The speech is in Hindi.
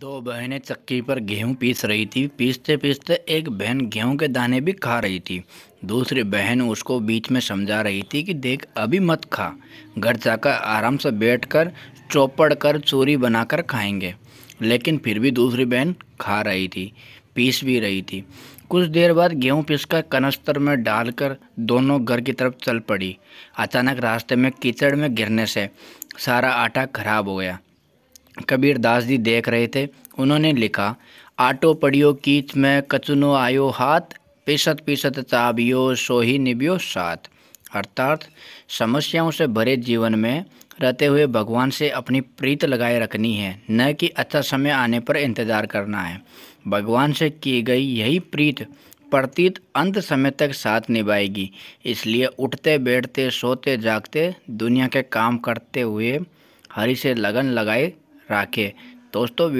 दो बहनें चक्की पर गेहूं पीस रही थी पीसते पीसते एक बहन गेहूं के दाने भी खा रही थी दूसरी बहन उसको बीच में समझा रही थी कि देख अभी मत खा घर जाकर आराम से बैठकर चौपड़ कर चूरी बनाकर खाएंगे लेकिन फिर भी दूसरी बहन खा रही थी पीस भी रही थी कुछ देर बाद गेहूं पीसकर कनस्तर में डालकर दोनों घर की तरफ चल पड़ी अचानक रास्ते में कीचड़ में गिरने से सारा आटा खराब हो गया कबीर दास जी देख रहे थे उन्होंने लिखा आटो पड़ियो कीच में कचुनो आयो हाथ पीसत पीसत ताबियो सोही निबियो साथ अर्थात समस्याओं से भरे जीवन में रहते हुए भगवान से अपनी प्रीत लगाए रखनी है न कि अच्छा समय आने पर इंतज़ार करना है भगवान से की गई यही प्रीत प्रतीत अंत समय तक साथ निभाएगी इसलिए उठते बैठते सोते जागते दुनिया के काम करते हुए हरि से लगन लगाए राखे दोस्तों